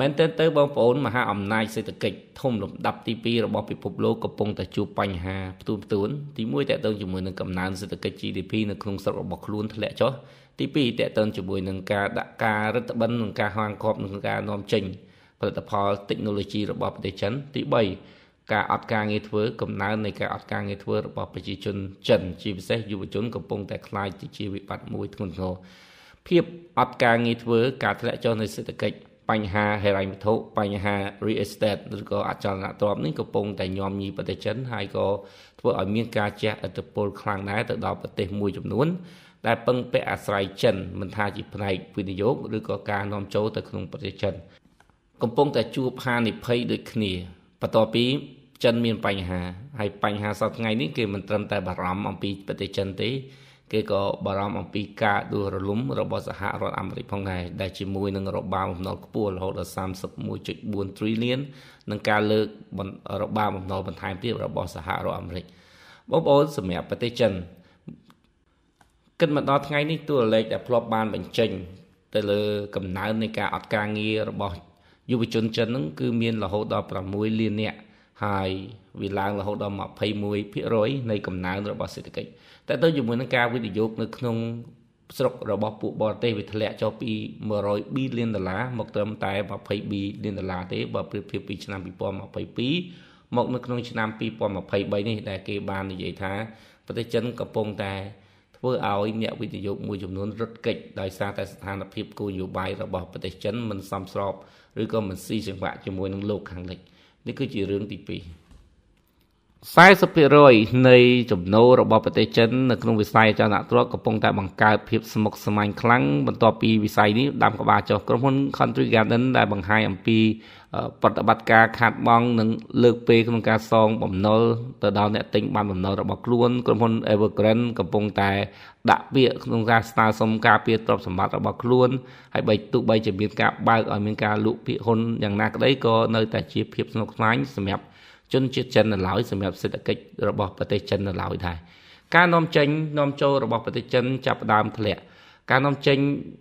មែនទែនទៅបងប្អូនមហាអំណាចសេដ្ឋកិច្ចធំលំដាប់ទី2របស់ពិភពលោកកំពុងតែជួបបញ្ហាផ្ទួនផ្ទួនទី1តកតឹងជាមួយនឹងកំណើនសេដ្ឋកិច្ច GDP នៅក្នុងស្រុករបស់ខ្លួនធ្លាក់ចុះទី2តកតឹងជាមួយនឹងការដាក់ការរដ្ឋបិននិងការហាងគប់និងការនាំចេញផលិតផល Technology របស់ប្រទេសចិនទី3ការអត់ការងារធ្វើកំណើននៃការអត់ការងារធ្វើរបស់ប្រជាជនចិនជាពិសេសយុវជនកំពុងតែខ្លាចទៅជាវិបត្តិមួយធ្ងន់ធ្ងរភាពអត់ការងារធ្វើ ការធ្លាក់ចុះនៃសេដ្ឋកិច្ចបញ្ហាហិរញ្ញវត្ថុបញ្ហា real estate ឬក៏អចលនទ្រព្យនេះកំពុងតែញោមញីប្រទេសចិនហើយក៏ធ្វើឲ្យមានការជះឥទ្ធិពលខ្លាំងដែរទៅដល់ប្រទេសមួយចំនួនដែលពឹងពាក់អាស្រ័យចិនមិនថាជាផ្នែកវិនិយោគឬក៏ការនាំចូលទៅក្នុងប្រទេសចិនកំពុងតែជួបហានិភ័យដូចគ្នាបន្ទាប់ពី ចិនមាន បញ្ហាហើយបញ្ហាសពថ្ងៃនេះគេមិនត្រឹមតែបារម្ភអំពីប្រទេសចិនទេគេក៏បារម្ភអំពីការដួលរលំរបស់សហរដ្ឋអាមេរិកផង ដែរដែលជាមួយនឹងរបាំបំណុលខ្ពស់រហូតដល់31.4 trillion និងការលើករបាំបំណុលបន្ថែមទៀតរបស់សហរដ្ឋអាមេរិកបងប្អូនសម្រាប់ប្រទេសចិនគិតមកដល់ថ្ងៃនេះតួលេខដែលធ្លាប់បាន បញ្ចេញទៅលើ កំណើននៃការអត់ការងាររបស់យុវជនចិនហ្នឹងគឺមានរហូតដល់6លាននាក់ហើយវាឡើងរហូតដល់21%នៃកំណើនរបស់សេដ្ឋកិច្ចតែទៅជាមួយនឹងការវិនិយោគនៅក្នុង ស្រុករបស់ពួកបរទេសវាធ្លាក់ចុះពី100 billion ដុល្លារមកត្រឹមតែ20 billion ដុល្លារទេបើប្រៀបធៀបពីឆ្នាំ2022មកនៅក្នុងឆ្នាំ2023នេះដែលគេបាននិយាយថាប្រទេសចិនកំពុងតែធ្វើឲ្យអ្នកវិនិយោគមួយចំនួនរត់គេចដោយសារតែស្ថានភាពគោលនយោបាយរបស់ប្រទេសចិនមិនសមស្របឬក៏មិនស៊ីសង្វាក់ជាមួយនឹងលោកខាងលិច។នេះគឺជារឿងទី2 40%នៃចំណូលរបស់ប្រទេសចិននៅក្នុងវិស័យចលនាទ្រព្យកំពុងតែបង្កើតភាពស្មុគស្មាញខ្លាំងបន្ទាប់ពីវិស័យនេះដាំក្បាលចុះក្រុមហ៊ុន Country Garden ដែលបង្ហាញអំពីប្រតិបត្តិការខាត់បងនិងលើកពេលក្នុងការសងបំណុលទៅដល់អ្នកទិញបានបំណុលរបស់ខ្លួនក្រុមហ៊ុន Evergrande កំពុងតែដាក់ពាក្យក្នុងការស្នើសុំការពារទ្រព្យសម្បត្តិរបស់ខ្លួន ហើយបីទោះបីជាមានការបើកឲ្យមានការលក់ភាគហ៊ុនយ៉ាងណាក្តីក៏នៅតែជាភាពស្មុគស្មាញសម្រាប់ជនជាតិចិននៅឡើយសម្រាប់សេដ្ឋកិច្ចរបស់ប្រទេសចិននៅឡើយដែរការនាំចេញនាំចូលរបស់ប្រទេសចិនចាប់ផ្ដើមធ្លាក់ការនាំចេញ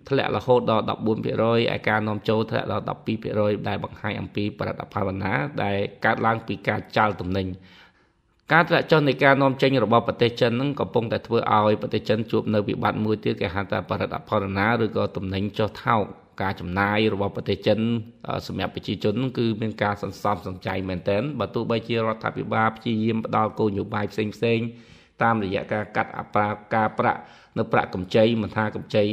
ធ្លាក់រហូតដល់14%ឯការនាំចូលធ្លាក់ដល់12%ដែលបង្ហាញអំពីបរិបផលណាដែលកើតឡើងពីការចាល់ទំនិញការធ្លាក់ចុះនៃការនាំចេញរបស់ប្រទេសចិននឹងកំពុងតែធ្វើឲ្យប្រទេសចិនជួបនៅវិបត្តិមួយទៀតគេហៅថាបរិបផលណាឬក៏ទំនិញចុះថោកការចំណាយរបស់ប្រទេសចិនសម្រាប់ប្រជាជនគឺមានការសន្សំសំចៃមែនទែនបើទោះបីជារដ្ឋាភិបាលព្យាយាមផ្ដល់គោលនយោបាយផ្សេងផ្សេងតាមរយៈការកាត់អត្រាការប្រាក់នៅប្រាក់កម្ចីមិនថាកម្ចី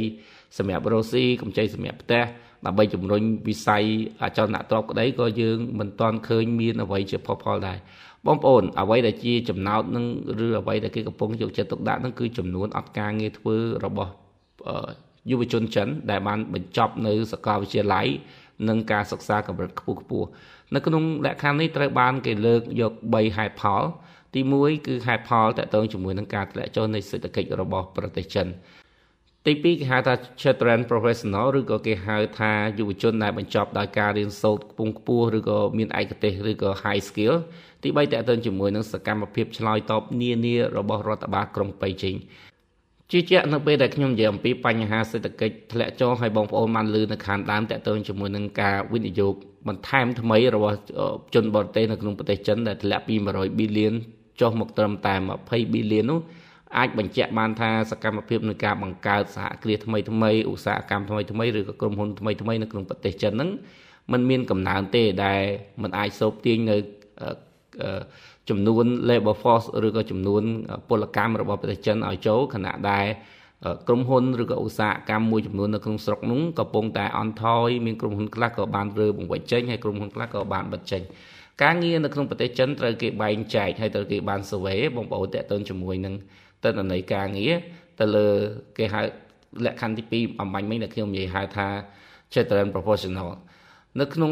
សម្រាប់រុស្ស៊ីកម្ចីសម្រាប់ផ្ទះដើម្បីជំរុញវិស័យអចលនទ្រព្យក្តីក៏យើងមិនទាន់ឃើញមានអ្វីជាផលផលដែរបងប្អូនអ្វីដែលជាចំណោទនឹងឬអ្វីដែលគេកំពុងយកចិត្តទុកដាក់នឹងគឺចំនួនអត់ការងារធ្វើរបស់យុវជនចិន ដែលបានបញ្ចប់នៅសាកលវិទ្យាល័យនិងការសិក្សាកម្រិតខ្ពស់ខ្ពស់នៅក្នុងលក្ខខណ្ឌនេះត្រូវបានគេលើកយក3ហេតុផល ទី1គឺហេតុផលតកតងជាមួយនឹងការធ្លាក់ចុះនៃសេដ្ឋកិច្ចរបស់ប្រទេសចិនទី2គេហៅថា children professional ឬក៏គេហៅថាយុវជនដែលបញ្ចប់ដោយការរៀនសូត្រខ្ពង់ខ្ពស់ឬក៏មានឯកទេសឬក៏ high skill ទី3តកតងជាមួយនឹងសកម្មភាពឆ្លើយតបនានារបស់រដ្ឋបាលក្រុងបេជីងជាជាក់នៅពេលដែលខ្ញុំនិយាយអំពីបញ្ហាសេដ្ឋកិច្ចធ្លាក់ចុះហើយបងប្អូនបានលើនៅខាងដើមតកតងជាមួយនឹងការវិនិយោគបន្ថែមថ្មីរបស់ជនបរទេសនៅក្នុងប្រទេសចិនដែលធ្លាក់ពី100ប៊ីលានចុះមកត្រឹមតែ20ប៊ីលាននោះអាចបញ្ជាក់បានថាសកម្មភាពនៃការបង្កើតសហគ្រាសថ្មីថ្មីឧស្សាហកម្មថ្មីថ្មីឬក៏ក្រុមហ៊ុនថ្មីថ្មីនៅក្នុងប្រទេសចិនហ្នឹងมันមានកំណើនទេដែលมันអាចសូបទាញនៅចំនួន labor force ឬក៏ចំនួនពលកម្មរបស់ប្រទេសចិនឲ្យចូលខណៈដែលក្រុមហ៊ុនឬក៏ឧស្សាហកម្មមួយចំនួននៅក្នុងស្រុកនោះកំពុងតែអន់ថយមានក្រុមហ៊ុនខ្លះក៏បានរើបង្វិចចេញហើយក្រុមហ៊ុនខ្លះក៏បានបិទចេញការងារនៅក្នុងប្រទេសចិនត្រូវគេបែងចែកហើយត្រូវគេបាន survey បងប្អូនតេតើជាមួយនឹងតនន័យការងារទៅលើគេហៅលក្ខខណ្ឌទី2អំបញ្ញមិញដែលខ្ញុំនិយាយហៅថា Chetran Proportional នៅក្នុង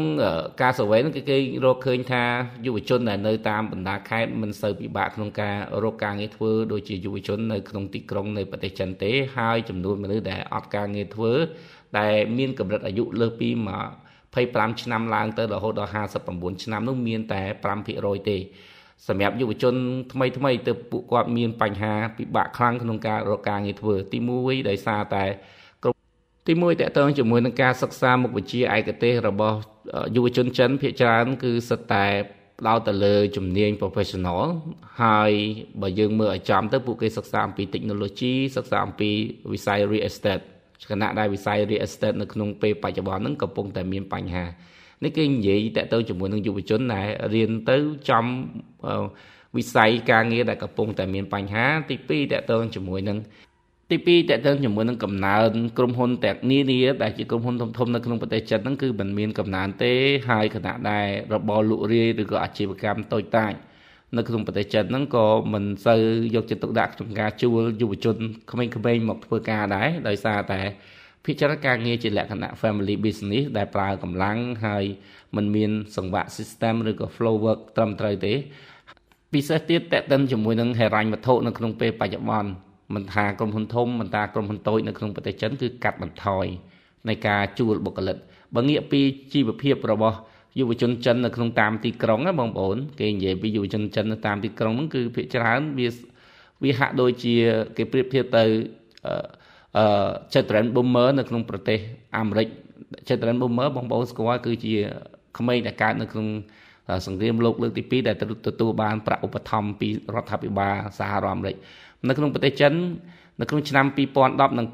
ការ survey ហ្នឹងគឺគេរកឃើញ ថាយុវជនដែលនៅតាមបណ្ដាខេត្តមិនសូវពិបាកក្នុងការរកការងារធ្វើដូចជាយុវជននៅក្នុងទីក្រុងនៅប្រទេសចិនទេហើយចំនួនមនុស្សដែលអត់ការងារធ្វើដែលមានកម្រិតអាយុលើសពី25ឆ្នាំឡើង ទៅរហូតដល់59ឆ្នាំនោះមានតែ5%ទេសម្រាប់យុវជន ថ្មីថ្មីទៅពួកគាត់មានបញ្ហាពិបាកខ្លាំងក្នុងការរកការងារធ្វើ ទី1ដោយសារតែទីមួយតកតងជាមួយនឹងការសិក្សាមុខវិជ្ជាឯកទេសរបស់យុវជនចិនភាគច្រើនគឺសិតតែផ្ដោតទៅលើជំនាញ professional ហើយបើយើងមើលឲ្យចំទៅពួកគេសិក្សាអំពី technology សិក្សាអំពីវិស័យ real estate គណៈដែលវិស័យ real estate នៅក្នុងពេលបច្ចុប្បន្នហ្នឹងកំពុងតែមានបញ្ហានេះគេនិយាយតាក់ទងជាមួយនឹងយុវជនដែលរៀនទៅចំវិស័យការងារដែលកំពុងតែមានបញ្ហាទី2តាក់ទងជាមួយនឹងទី2តកតឹងជាមួយនឹងកំណើនក្រុមហ៊ុនទាំងនានាដែលជាក្រុមហ៊ុនធំធំនៅក្នុងប្រទេសចិនហ្នឹងគឺมันមានកំណើនទេហើយគណៈដែររបរលក់រាយឬក៏អាជីវកម្មតូចតាចនៅក្នុងប្រទេសចិនហ្នឹងក៏មិនសូវយកចិត្តទុកដាក់ក្នុងការជួលយុវជនក្មេងៗមកធ្វើការដែរដោយសារតែភាគច្រើនការងារជាលក្ខណៈ family business ដែលប្រើកម្លាំងហើយมันមាន សង្វាក់ system ឬក៏ flow work ត្រឹមត្រូវទេ ពិសេសទៀតតេតិនជាមួយនឹងហេរញ្ញវត្ថុនៅក្នុងពេលបច្ចុប្បន្នមិនថាក្រុមហ៊ុនធំមិនថាក្រុមហ៊ុនតូចនៅក្នុងប្រទេសចិនគឺកាត់បន្ថយនៃការជួលបុគ្គលិកបើងាកពីជីវភាពរបស់យុវជនចិននៅក្នុងតាមទីក្រុងណាបងប្អូន គេនិយាយពីយុវជនចិននៅតាមទីក្រុងហ្នឹងគឺភាគច្រើនវាវាហាក់ដូចជា គេប្រៀបធៀបទៅអឺ Children Boomer នៅក្នុង ប្រទេស អាមេរិក Children Boomer បងប្អូនស្គាល់គឺជាក្មេងដែលកើតនៅក្នុងសង្គ្រាមលោកលើកទី2ដែលទទួលបាន ប្រាក់ឧបត្ថម្ភពីរដ្ឋាភិបាលសហរដ្ឋអាមេរិកនៅក្នុងប្រទេសចិននៅក្នុង ឆ្នាំ2010និង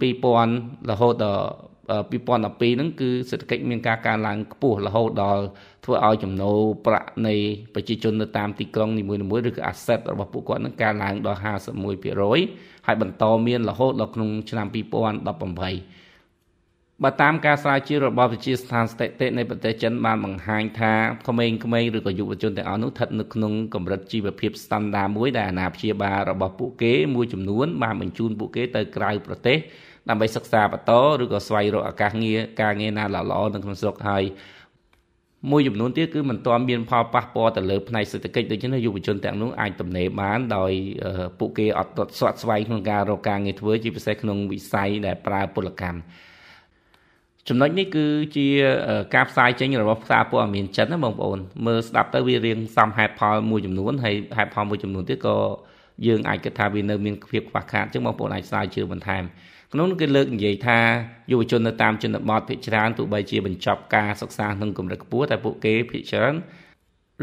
2000រហូតដល់2012ហ្នឹងគឺសេដ្ឋកិច្ចមានការកើនឡើងខ្ពស់រហូតដល់ធ្វើឲ្យចំណូលប្រាក់នៃប្រជាជននៅតាម ទីក្រុងនីមួយៗឬក៏ asset របស់ពួកគាត់ហ្នឹងកើនឡើងដល់51%ហើយបន្តមានរហូតដល់ក្នុងឆ្នាំ2018បើតាមការស្រាវជ្រាវរបស់វិទ្យាស្ថានស្ថិតិនៃប្រទេសចិនបានបង្ហាញថាក្មេងៗឬក៏យុវជនទាំងអស់នោះស្ថិតនៅក្នុងកម្រិតជីវភាពស្តង់ដារមួយដែលអាណាព្យាបាលរបស់ពួកគេមួយចំនួនបានបញ្ជូនពួកគេទៅក្រៅប្រទេសដើម្បីសិក្សាបន្តឬក៏ស្វែងរកឱកាសងារការងារណាល្អៗនៅក្នុងស្រុកហើយមួយចំនួនទៀតគឺមិនទាន់មានផលប៉ះពាល់ទៅលើផ្នែកសេដ្ឋកិច្ចដូច្នេះយុវជនទាំងនោះអាចទំនេរបានដោយពួកគេអត់ទាត់ស្វាត់ស្វែងក្នុងការរកការងារធ្វើជាពិសេសក្នុងវិស័យដែលប្រើពលកម្មចំណុចនេះគឺជា ការផ្សាយចេញរបស់ផ្សារព័ត៌មានចិនណាបងប្អូនមើលស្ដាប់ទៅវារៀងសំហេតុផលមួយចំនួនហើយហេតុផលមួយចំនួនទៀតក៏យើងអាចគិតថាវានៅមានភាពខ្វះខាតអញ្ចឹងបងប្អូនអាចស្រាវជ្រាវបន្ថែមក្នុងគេលើកនិយាយថាយុវជននៅតាមជនបទភាគច្រើនទោះបីជាបញ្ចប់ការសិក្សាក្នុងកម្រិតខ្ពស់តែពួកគេភាគច្រើន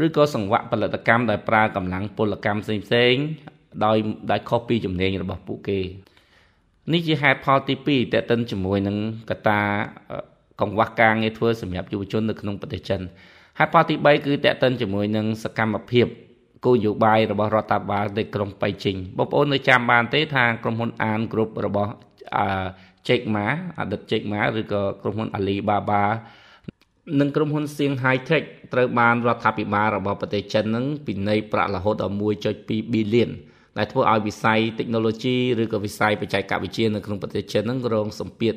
ឬក៏សង្វាក់ផលិតកម្មដែលប្រើកម្លាំងពលកម្មផ្សេងៗដោយដែលខុសពីជំនាញរបស់ពួកគេនេះជាហេតុផលទី2តេតិនជាមួយនឹងកតាកង្វះការងារធ្វើសម្រាប់យុវជននៅក្នុងប្រទេសចិនហេតុផលទី3គឺតេតិនជាមួយនឹងសកម្មភាពគោលនយោបាយរបស់រដ្ឋាភិបាលនៅក្រុងបៃជីងបងប្អូននៅចាំបានទេថាក្រុមហ៊ុន អានគ្រប់របស់ជេកម៉ាអតីតជេកម៉ាឬក៏ក្រុមហ៊ុន Alibaba និងក្រុមហ៊ុន Shanghai Tech ត្រូវបានរដ្ឋាភិបាលរបស់ប្រទេសចិននឹងពិន័យប្រាក់រហូតដល់1.2ប៊ីលានដុល្លារដែលធ្វើឲ្យវិស័យ technology ឬក៏វិស័យបច្ចេកវិទ្យានៅក្នុងប្រទេសចិនហ្នឹងរងសម្ពាធ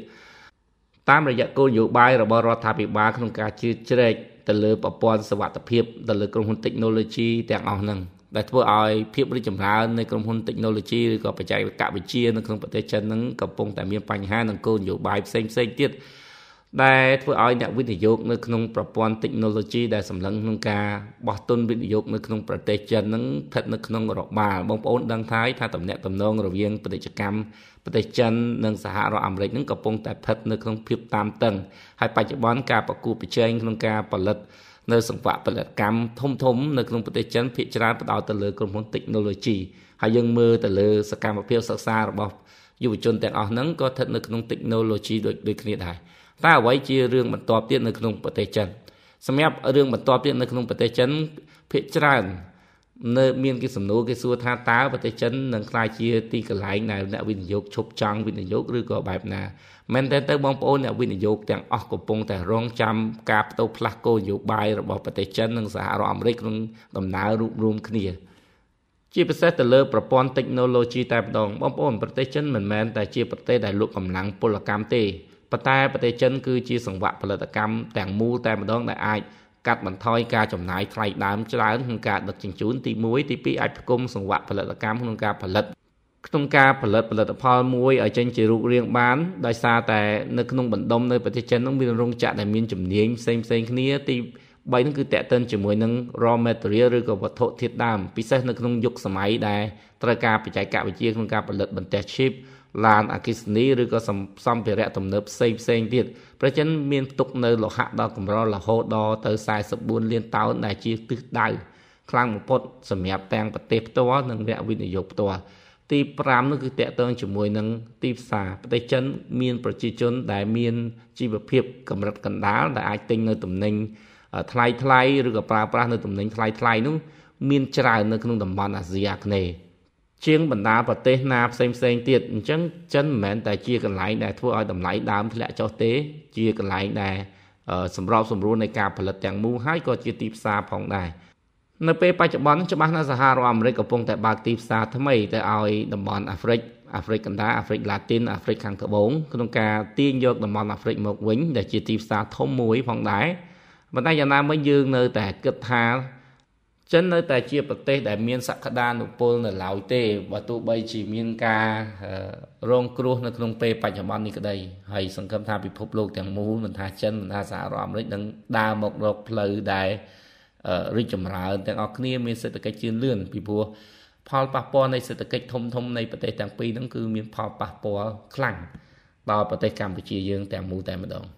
តាមរយៈគោលនយោបាយរបស់រដ្ឋាភិបាលក្នុងការជឿជ្រែកទៅលើប្រព័ន្ធសវត្ថិភាពទៅលើក្រុមហ៊ុន technology ទាំងអស់ហ្នឹងដែលធ្វើឲ្យភាពរីកចម្រើននៃក្រុមហ៊ុន technology ឬក៏បច្ចេកវិទ្យានៅក្នុងប្រទេសចិនហ្នឹងកំពុងតែមានបញ្ហានឹងគោលនយោបាយផ្សេងផ្សេងទៀតដែលធ្វើឲ្យអ្នកវិនិយោគនៅក្នុងប្រព័ន្ធ technology ដែលសម្លឹងក្នុងការបោះទុនវិនិយោគនៅក្នុងប្រទេសចិនហ្នឹងស្ថិតនៅក្នុងរបាល់បងប្អូនដឹងថាថាតំណែងតំណងរវាងពាណិជ្ជកម្មប្រទេសចិននិងសហរដ្ឋអាមេរិកហ្នឹងកំពុងតែស្ថិតនៅក្នុងភាពតានតឹងហើយបច្ចុប្បន្នការប្រគួតប្រជែងក្នុងការផលិតនៅសង្វាក់ផលិតកម្មធំធំនៅក្នុងប្រទេសចិនភាគច្រើនផ្ដោតទៅលើក្រុមហ៊ុន technology ហើយយើងមើលទៅលើសកម្មភាពសិក្សារបស់យុវជនទាំងអស់ហ្នឹងក៏ស្ថិតនៅក្នុង technology ដូចដូចគ្នាដែរតើអ្វីជារឿងបន្ទាប់ទៀតនៅក្នុងប្រទេសចិនសម្រាប់រឿងបន្ទាប់ទៀតនៅក្នុងប្រទេសចិនភាគច្រើននៅមានគេសំណួរគេសួរថាតើប្រទេសចិននឹងក្លាយជាទីកន្លែងដែលអ្នកវិនិយោគឈប់ចង់វិនិយោគឬក៏បែបណាមែនតើទៅបងប្អូនអ្នកវិនិយោគទាំងអស់កំពុងតែរងចាំការផ្ទុះផ្លាស់គោលនយោបាយរបស់ប្រទេសចិននិងសហរដ្ឋអាមេរិកក្នុងដំណើររួមរួមគ្នា ជាពិសេសទៅលើប្រព័ន្ធ technology តែម្ដងបងប្អូនប្រទេសចិនមិនមែនតែជាប្រទេសដែលលក់កម្លាំងពលកម្មទេប៉ុន្តែប្រទេសចិនគឺជាសង្វាក់ផលិតកម្មទាំងមូលតែម្ដង ដែលអាចកាត់បន្ថយការចំណាយថ្លៃដើមច្រើនក្នុងការដឹកជញ្ជូនទី1ទី2អាចផ្គុំសង្វាក់ផលិតកម្មក្នុងការផលិតក្នុងការផលិតផលិតផលមួយឲ្យចេញជារូបរាងបាន ដោយសារតែនៅក្នុងបណ្ដុំនៅប្រទេសចិននឹងមានរោងចក្រដែលមានជំនាញផ្សេងផ្សេងគ្នាទី3នឹងគឺតេតិនជាមួយនឹង raw material ឬក៏វត្ថុធាតុដើមពិសេសនៅក្នុងយុគសម័យដែលត្រូវការបច្ចេកវិទ្យាក្នុងការផលិតបន្ទះឈីបឡានអគិសនីឬក៏សម្ភារៈទំនើបផ្សេងផ្សេងទៀតប្រចិនមានផ្ទុកនៅលោហៈដ៏កម្ររហូតដល់ទៅ44លានតោនដែលជាទិសដៅខ្លាំងបំផុតសម្រាប់ទាំងប្រទេសផ្ទាល់និងអ្នកវិនិយោគផ្ទាល់ទី5នោះគឺតកតងជាមួយនឹងទីផ្សារប្រទេសចិនមាន ប្រជាជន ដែល មានជីវភាពកម្រិតកណ្ដាលដែលអាចទិញនៅទំនិញថ្លៃថ្លៃឬក៏ប្រើប្រាស់នៅទំនិញថ្លៃថ្លៃនោះមានច្រើននៅក្នុងតំបន់អាស៊ីអាគ្នេយ៍ជាងបណ្ដាប្រទេសណាផ្សេងផ្សេងទៀតអញ្ចឹងចិនមិនមែនតែជាកន្លែងដែលធ្វើឲ្យតម្លៃដើមធ្លាក់ចុះទេ ជាកន្លែងដែលសម្របសម្រួលនៃការផលិតទាំងមូលហើយក៏ជាទីផ្សារផងដែរនៅពេលបច្ចុប្បន្នច្បាស់ណាស់សហរដ្ឋអាមេរិកកំពុងតែបើកទីផ្សារថ្មីទៅឲ្យតំបន់អាហ្វ្រិកអាហ្វ្រិកកណ្ដាលអាហ្វ្រិកឡាទីនអាហ្វ្រិកខាងត្បូងក្នុងការទាញយកតំបន់អាហ្វ្រិកមកវិញដែលជាទីផ្សារធំមួយ ផងដែរប៉ុន្តែយ៉ាងណាមិញយើងនៅតែគិតថាចិននៅតែជាប្រទេសដែលមានសក្តានុពលនៅឡើយទេបើទោះបីជាមានការរងគ្រោះនៅក្នុងពេលបច្ចុប្បន្ននេះក្តីហើយសង្ឃឹមថាពិភពលោកទាំងមូលមិនថាចិនមិនថាសហរដ្ឋអាមេរិកនឹងដើរមករកផ្លូវដែលរីកចម្រើនទាំងអស់គ្នាមានសេដ្ឋកិច្ចជឿនលឿនពីព្រោះផលប៉ះពាល់នៃសេដ្ឋកិច្ចធំធំនៃប្រទេសទាំងពីរហ្នឹងគឺមានផលប៉ះពាល់ខ្លាំងដល់ប្រទេសកម្ពុជាយើងទាំងមូលតែម្ដង